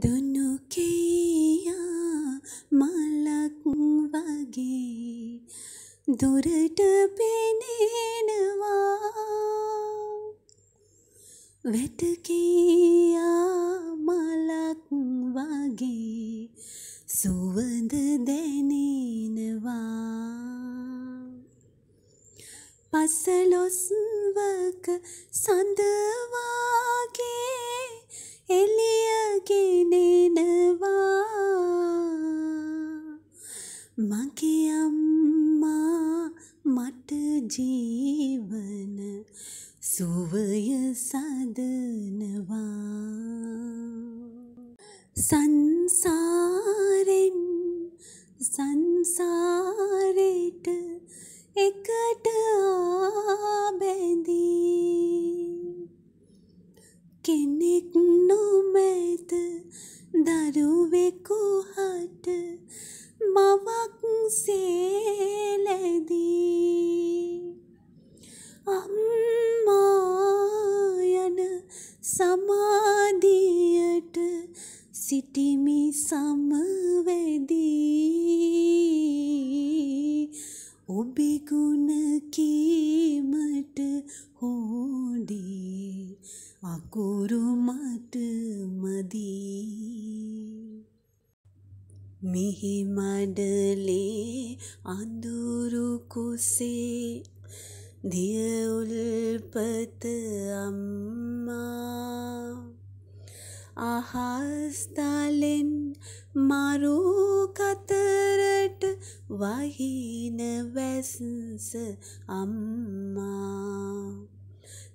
දුනු care මලක් වගේ දුරට පෙනෙනවා වැටකයා මලක් වගේ සුවඳ දැනෙනවා පසලොස්වක සඳවාගේ එලියගෙනෙනවා මගේ අම්මා මට ජීවන සුවය සදනවා සංසාරෙන් සන් සමාධියට සිටිමි සමවැදී ඔබේ ගුණ කීමට හෝඩී අකුරු මට මදී මිහි මඩලේ අඳුරු කුසේ දියඋල්පත අම්මා අහස්තලෙන් මරු කතරට වහින වැස්ස අම්මා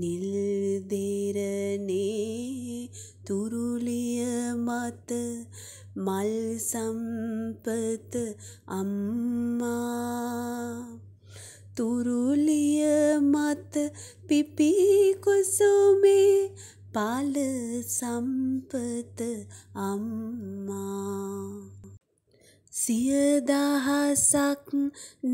නිල්දෙරනේ තුරුලිය මත මල් සම්පත අම්මා තුරුලිය මත පිපිකොසුමේ පල සම්පත අම්මා සියදහසක්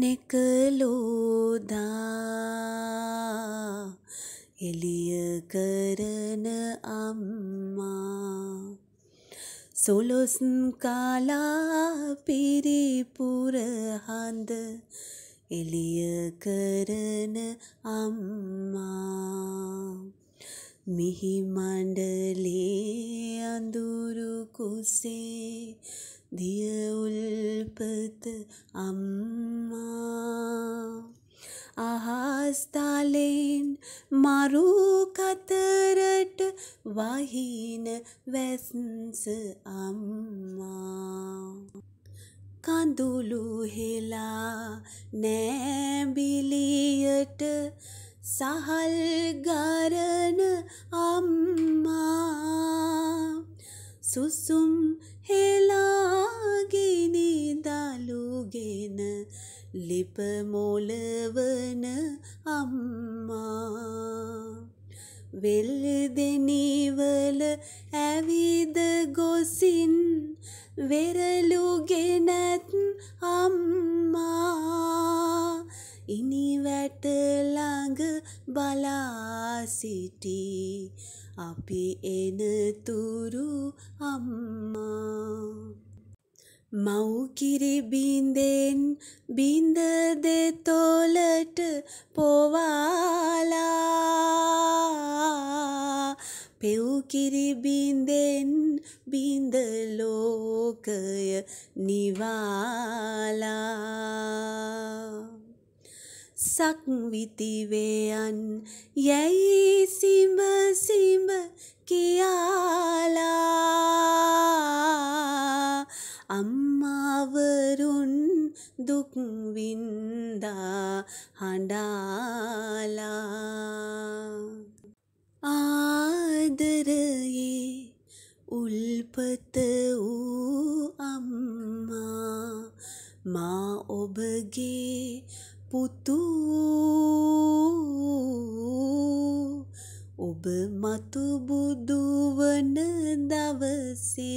නෙකලෝදා එලිය කරන අම්මා සොලොස් කාලා පිරිපුර හඳ එළිය කරන අම්මා මිහි මණ්ඩලේ අඳුරු කුසේ දිය උල්පත අම්මා අහස්තලෙන් මරු කතරට වහින වැස්ස අම්මා කඳුළු හෙලා නෑබිලියට සහල් ගරන අම්මා සුසුම් හෙලාගිනි දලුගෙන ලිප මොලවන අම්මා වෙල් දෙනිවල ඇවිද ගොසින් වෙරළුගෙනත් අම්මා ඉනි වැට ළඟ බලා සිටි අපි එන තුරු අම්මා මෞකිරි බින්දෙන් බින්ද දෙතොලට පොවාලා පෙව්කිරි බින්දෙන් බින්ද ලෝකය නිවාලා සක්විතිවයන් යැයි සිඹ සිඹ කියාලා අම්මාවරුන් දුක්වින්දා හඬාලා ආ ආදරයේ උල්පත වූ අම්මා මා ඔබගේ පුතු ඔබ මතු බුදුවන දවසේ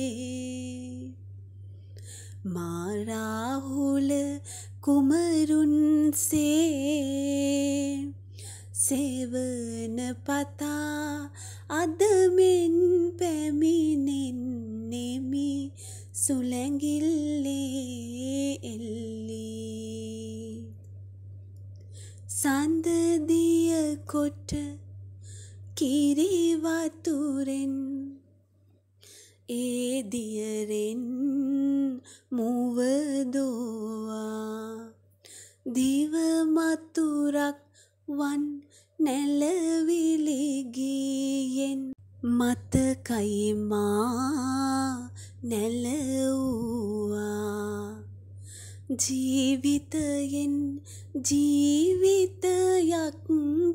මාරාහුල කුමරුන්සේ සේවන පතා අදමෙන් පැමිණෙන්නෙමි සුලැඟිල්ලේ එල්ලී සඳදිය කොට කිරි වතුරෙන් ඒ දියරෙන් මුව දෝවා දිව මතුරක් වන් නැලවිලිගියෙන් මතකයිමා නැලවූවා ජීවිතයෙන් ජීවිතයක්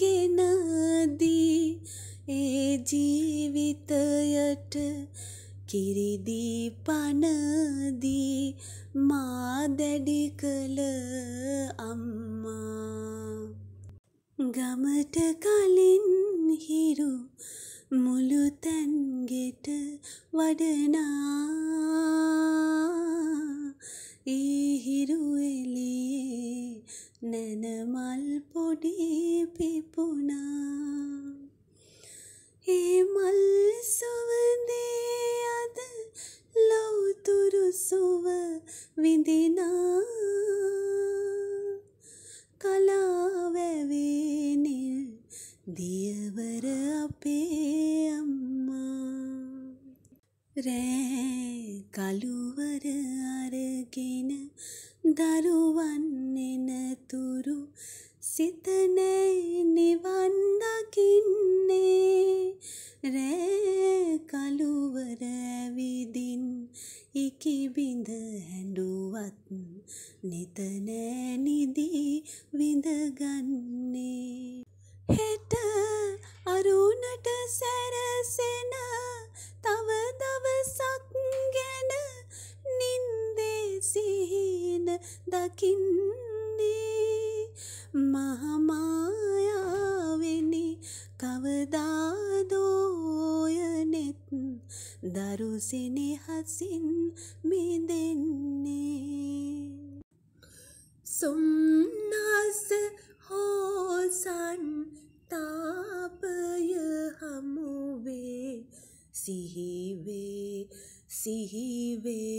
ගෙනදී ඒ ජීවිතයට කිරිදී පනදී මා දැඩි කළ අම්මා ගමට කලින් හිරු මුළු තැන්ගෙට වඩනා ඒ හිරු එළියේ නැනමල් පොඩි පිපුණා ඒ මල් සුවඳේ අද ලෞතුරු සුව විඳිනා කලාවැවේනිල් දියවර අපේ අම්මා රෑ කළුවර අරගෙන දරුවන් එනතුරු සිතනැයි නිවන් දකින්නේ රෑ කළුවර ඇවිදින්න ඉකි බිඳ හැඬුවත් නෙත නෑ නිදි විඳගන්නේ දරු සෙනෙහසින් මිදෙන්නේ සුම්නස හෝසන් තාපය හමුවේ සිහිවේ සිහිවේ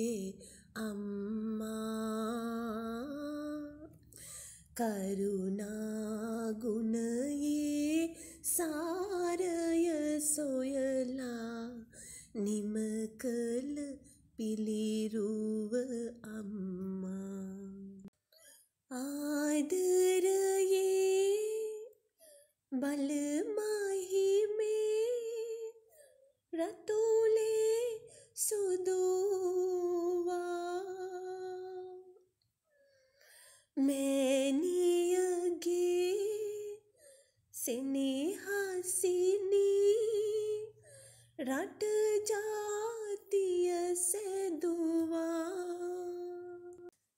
නිම කළ පිළිරුව අම්මා ආදරයේ බලමහිමේ රතුලේ සුදුවා මෑනියගේ සෙනෙහසිනී රට ජාතිය සැදුවා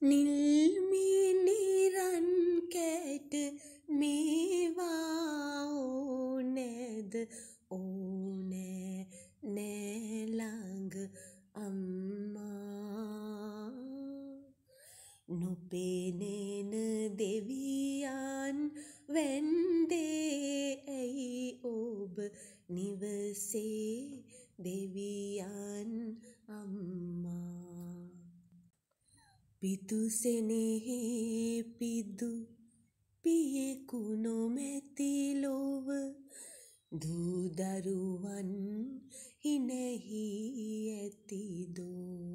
නිල්මිනිරන් කැට මේවා ඕනෑද ඕනෑ නෑළඟ අම්මා නොපෙනෙන දෙවියන් වැන්දේ ඇයි ඔබ නිවසේ දෙවියන් අම්මා පිතුසෙනෙහි පිදු පියෙකු නොමැති ලොව දූදරුවන් හිනෙහි ඇතිදෝ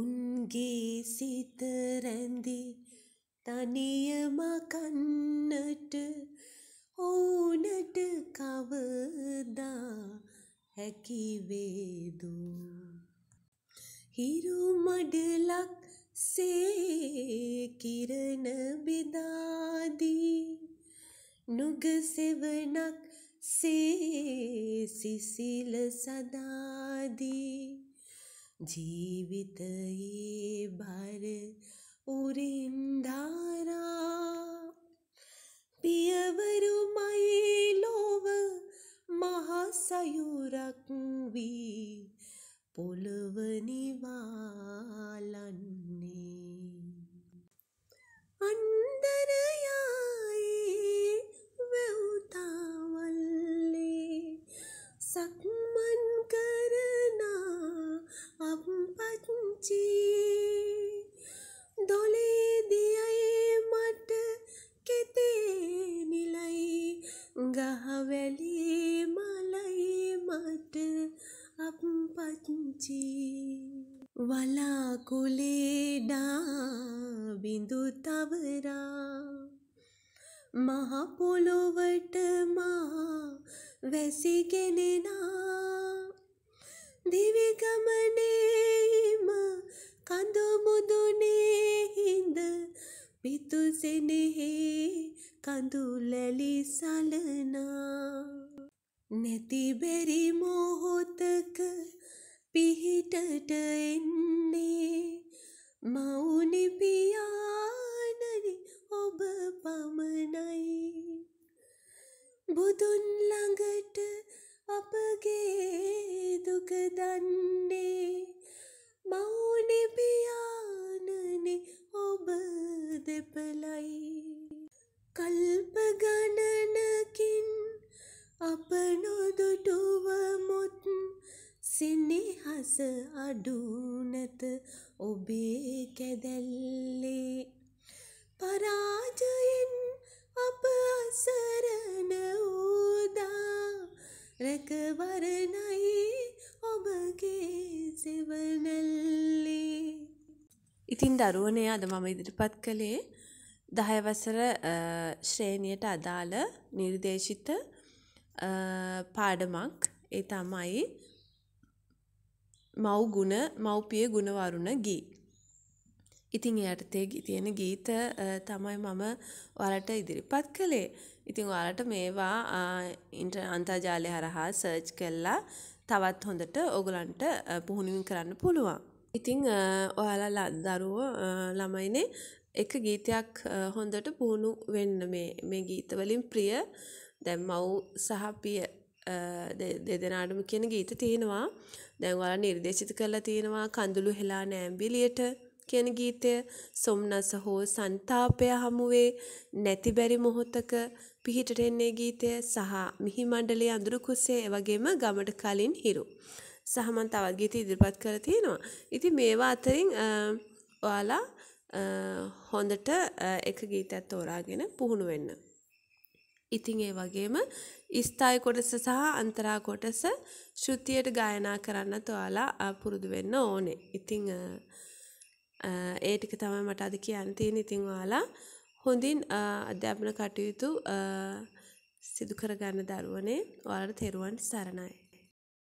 උන්ගේ සිතරැඳි තනියම කන්නට ඕනට කවදා හැකි වේදු හිරු මඩලක් සේ කිරණ බෙදාදී නුග සෙවණක් සේ සිසිල සදාදී ජීවිතයේ බර උරින් ධාරා පියවරු සයුරක් වී පොළවනිවාලන්නේ අන්දරයායේ වැව්තාවල්ලේ සක්මන් කරනා අපපච්චී දොලේ දියයේ මට කෙතේ පුංචි වලාකුලේඩා බිඳු තවරා මහපොළොවට මා වැසිගෙනෙනා දිවිගමනේම කඳුමුදුනේහින්ද පිතුසෙනෙහි කඳුලැලි සලනා නැතිබැරි මොහොතක පිහිටට එන්නේ මවුනි පියානනි ඔබ පමණයි බුදුන් ළඟට අපගේ දුක දන්නේ මවුනි පියානනි ඔබ දෙපළ රස අඩු නැත ඔබේ කැදැල්ලේ පරාජයෙන් අප අසරණ වූදා රැකවරණයි ඔබගේ සෙවනැල්ලේ ඉතින් දරුවනය අද මම ඉදිරිපත් කළේ දහයවසර ශ්‍රේණියට අදාළ නිර්දේශිත පාඩමක් ඒ තමයි මව් ගුණ මව්පිය ගුණවරුණ ගී. ඉතිං යටතේ තියෙන ගීත තමයි මම වලට ඉදිරිපත් කළේ. ඉතිං ඔයාලට මේවා ඉන්ට අන්තර්ජාලය හරහා සර්ච් කල්ලා තවත් හොඳට ඔගලන්ට පුහුණුවින් කරන්න පුළුවන්. ඉතිං ඔයාලා දරුව ළමයිනේ එක ගීතයක් හොඳට පුහුණු වෙන්න මේ ගීතවලින් ප්‍රිය දැම් මව් සහපිය දෙදෙනාටම කියන ගීත තියෙනවා දැන්වල නිර්දේශිත කරලා තියෙනවා කඳුළු හෙලා නෑම්බිලියට කියන ගීතය සොම්නස හෝ සන්තාපය හමුවේ නැතිබැරි මොහොතක පිහිටට එන්නේ ගීතය සහ මිහි මණ්ඩලේ අඳුරු කුසේ වගේම ගමට කලින් හිරු. සහමන් තවත් ගීත ඉදිරිපත් කර තියෙනවා. ඉතින් මේවා අතරින් ඔයාලා හොඳට එක ගීතයක් තෝරාගෙන පුහුණු වෙන්න. ඉතිං ඒ වගේම ස්ථායි කොටස සහ අන්තරා කොටස ශෘතියට ගායනා කරන්න තුයාලා පුරුදු වෙන්න ඕනේ. ඉතිං ඒ ටික තමයි මට අද කියන්න තියෙන ඉතිං ඔයාලා හොඳින් අධ්‍යාපන කටයුතු සිදු කරගන්න දරුවනේ ඔයාලට තෙරුවන් සරණයි.